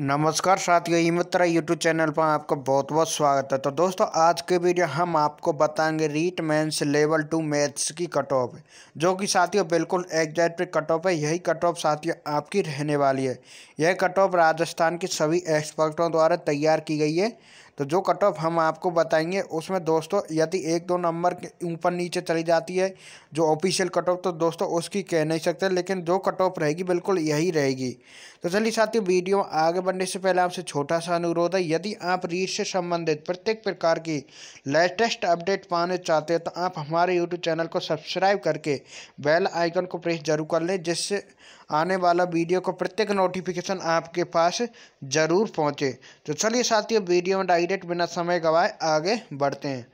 नमस्कार साथियों ई YouTube channel पर आपका बहुत बहुत स्वागत है तो दोस्तों आज के वीडियो हम आपको बताएंगे REET mains level two maths की कट ऑफ जो कि साथियों बिल्कुल एग्जैक्ट पे कट ऑफ है यही कट ऑफ साथियों आपकी रहने वाली है यह कट ऑफ राजस्थान के सभी एक्सपर्टों द्वारा तैयार की गई है तो जो कट ऑफ हम आपको बताएंगे उसमें दोस्तों यदि एक दो नंबर के ऊपर नीचे चली जाती है जो ऑफिशियल कट ऑफ तो दोस्तों उसकी कह नहीं सकते लेकिन जो कट ऑफ रहेगी बिल्कुल यही रहेगी तो चलिए साथियों वीडियो आगे बढ़ने से पहले आपसे छोटा सा अनुरोध है यदि आप रीट से संबंधित प्रत्येक प्रकार की लेटेस्ट अपडेट पाने चाहते हैं तो आप हमारे यूट्यूब चैनल को सब्सक्राइब करके बेल आइकन को प्रेस जरूर कर लें जिससे आने वाला वीडियो का प्रत्येक नोटिफिकेशन आपके पास ज़रूर पहुंचे तो चलिए साथियों वीडियो में डायरेक्ट बिना समय गवाए आगे बढ़ते हैं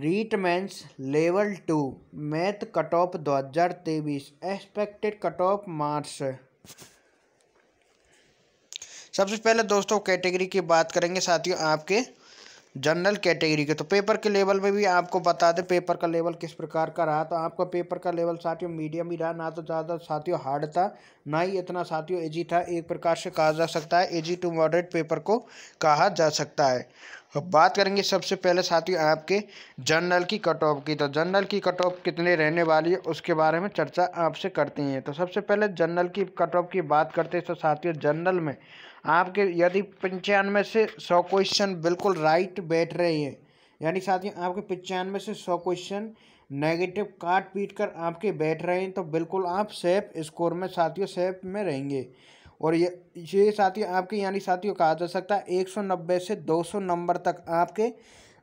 REET mains level two math cut off दो हज़ार तेईस एक्सपेक्टेड कट ऑफ मार्क्स सबसे पहले दोस्तों कैटेगरी की बात करेंगे साथियों आपके जनरल कैटेगरी के तो पेपर के लेवल में भी आपको बता दें पेपर का लेवल किस प्रकार का रहा तो आपका पेपर का लेवल साथियों मीडियम ही रहा ना तो ज़्यादा साथियों हार्ड था ना ही इतना साथियों एजी था एक प्रकार से कहा जा सकता है एजी टू मॉडरेट पेपर को कहा जा सकता है अब बात करेंगे सबसे पहले साथियों आपके जनरल की कट ऑफ की तो जनरल की कट ऑफ कितने रहने वाली है उसके बारे में चर्चा आपसे करते हैं तो सबसे पहले जनरल की कट ऑफ की बात करते हैं तो साथियों जनरल में आपके यदि पंचानवे से सौ क्वेश्चन बिल्कुल राइट बैठ रहे हैं यानी साथियों आपके पंचानवे से सौ क्वेश्चन नेगेटिव काट पीट कर आपके बैठ रहे हैं तो बिल्कुल आप सेफ स्कोर में साथियों सेफ में रहेंगे और ये ये साथियों आपके यानी साथियों कहा जा सकता है एक सौ नब्बे से दो सौ नंबर तक आपके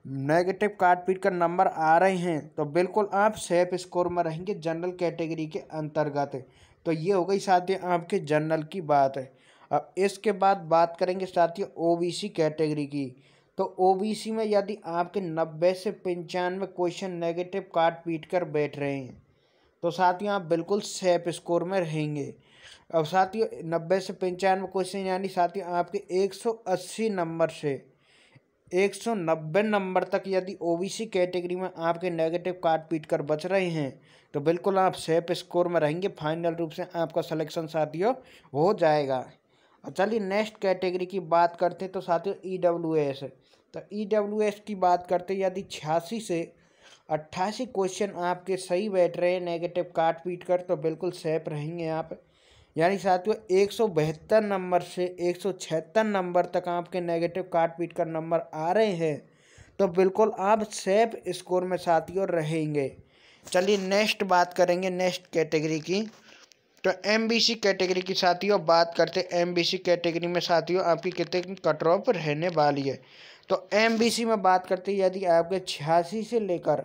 नेगेटिव काट पीट कर नंबर आ रहे हैं तो बिल्कुल आप सेफ स्कोर में रहेंगे जनरल कैटेगरी के अंतर्गत तो ये हो गई साथियों आपके जनरल की बात है अब इसके बाद बात करेंगे साथियों ओबीसी कैटेगरी की तो ओबीसी में यदि आपके नब्बे से पंचानवे क्वेश्चन नेगेटिव काट पीट कर बैठ रहे हैं तो साथियों आप बिल्कुल सेफ स्कोर में रहेंगे अब साथियों नब्बे से पंचानवे क्वेश्चन यानी साथियों आपके एक सौ अस्सी नंबर से एक सौ नब्बे नंबर तक यदि ओबीसी कैटेगरी में आपके नेगेटिव काट पीट कर बच रहे हैं तो बिल्कुल आप सेफ स्कोर में रहेंगे फाइनल रूप से आपका सिलेक्शन साथियों हो जाएगा और चलिए नेक्स्ट कैटेगरी की बात करते हैं तो साथियों ई डब्ल्यू एस तो ई डब्ल्यू एस की बात करते हैं यदि छियासी से अट्ठासी क्वेश्चन आपके सही बैठ रहे हैं नेगेटिव काट पीट कर तो बिल्कुल सेफ रहेंगे आप यानी साथियों एक सौ बहत्तर नंबर से एक सौ छिहत्तर नंबर तक आपके नेगेटिव काट पीट कर नंबर आ रहे हैं तो बिल्कुल आप सेफ स्कोर में साथियों रहेंगे चलिए नेक्स्ट बात करेंगे नेक्स्ट कैटेगरी की तो एम बी सी कैटेगरी की साथियों बात करते एम बी सी कैटेगरी में साथियों आपकी कितनी कट ऑफ रहने वाली है तो एम बी सी में बात करते यदि आपके छियासी से लेकर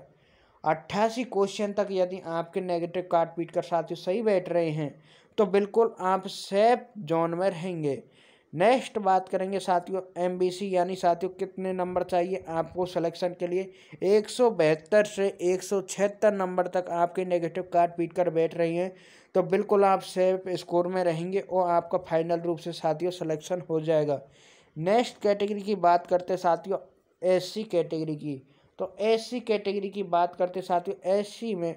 अट्ठासी क्वेश्चन तक यदि आपके नेगेटिव काट पीट कर साथियों सही बैठ रहे हैं तो बिल्कुल आप सेफ जोन में रहेंगे नेक्स्ट बात करेंगे साथियों एमबीसी यानी साथियों कितने नंबर चाहिए आपको सिलेक्शन के लिए एक से एक नंबर तक आपके नेगेटिव कार्ड पीट कर बैठ रही हैं तो बिल्कुल आप सेफ स्कोर में रहेंगे और आपका फाइनल रूप से साथियों सिलेक्शन हो जाएगा नेक्स्ट कैटेगरी की बात करते साथियों एससी कैटेगरी की तो एससी कैटेगरी की बात करते साथियों एससी में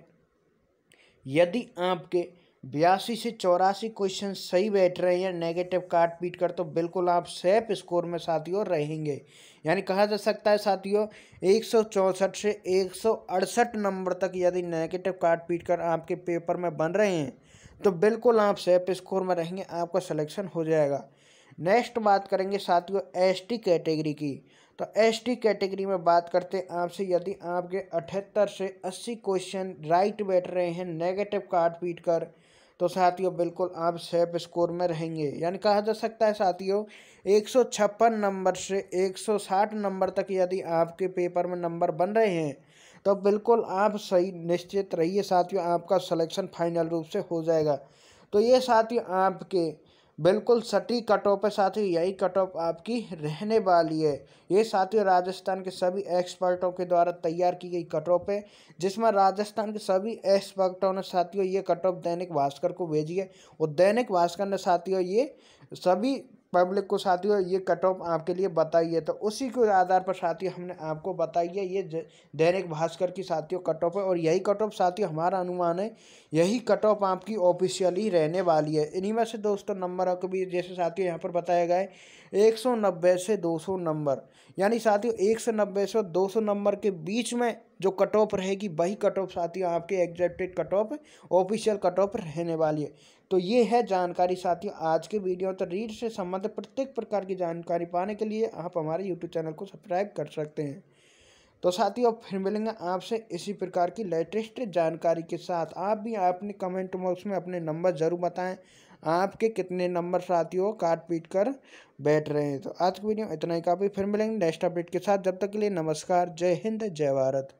यदि आपके बयासी से चौरासी क्वेश्चन सही बैठ रहे हैं नेगेटिव काट पीट कर तो बिल्कुल आप सेफ स्कोर में साथियों रहेंगे यानी कहा जा सकता है साथियों एक से एक नंबर तक यदि नेगेटिव काट पीट कर आपके पेपर में बन रहे हैं तो बिल्कुल आप सेफ स्कोर में रहेंगे आपका सिलेक्शन हो जाएगा नेक्स्ट बात करेंगे साथियों एसटी कैटेगरी की तो एसटी कैटेगरी में बात करते हैं आपसे यदि आपके अठहत्तर से अस्सी क्वेश्चन राइट बैठ रहे हैं नेगेटिव काट पीट कर तो साथियों बिल्कुल आप सेफ स्कोर में रहेंगे यानी कहा जा सकता है साथियों एक नंबर से 160 नंबर तक यदि आपके पेपर में नंबर बन रहे हैं तो बिल्कुल आप सही निश्चित रहिए साथियों आपका सलेक्शन फाइनल रूप से हो जाएगा तो ये साथियों आपके बिल्कुल सटी कट ऑफ है साथियों यही कट ऑफ आपकी रहने वाली है ये साथियों राजस्थान के सभी एक्सपर्टों के द्वारा तैयार की गई कट ऑफ है जिसमें राजस्थान के सभी एक्सपर्टों ने साथियों ये कट ऑफ दैनिक भास्कर को भेजी है और दैनिक भास्कर ने साथियों ये सभी पब्लिक को साथियों ये कट ऑफ आपके लिए बताइए तो उसी के आधार पर साथियों हमने आपको बताई है ये दैनिक भास्कर की साथियों कट ऑफ है और यही कट ऑफ साथियों हमारा अनुमान है यही कट ऑफ आपकी ऑफिशियली रहने वाली है इन्हीं में से दोस्तों नंबर आपको भी जैसे साथियों यहाँ पर बताया गया है एक सौ नब्बे से दो सौ नंबर यानी साथियों एक सौ नब्बे से दो सौ नंबर के बीच में जो कट ऑफ रहेगी वही कट ऑफ साथियों आपके expected cut off official cut off रहने वाली है तो ये है जानकारी साथियों आज के वीडियो तो रीड से संबंधित प्रत्येक प्रकार की जानकारी पाने के लिए आप हमारे यूट्यूब चैनल को सब्सक्राइब कर सकते हैं तो साथियों फिर मिलेंगे आपसे इसी प्रकार की लेटेस्ट जानकारी के साथ आप भी अपने कमेंट बॉक्स में अपने नंबर ज़रूर बताएं आपके कितने नंबर साथियों काट पीट कर बैठ रहे हैं तो आज की वीडियो इतना ही काफ़ी फिर मिलेंगे नेक्स्ट अपडेट के साथ जब तक के लिए नमस्कार जय हिंद जय भारत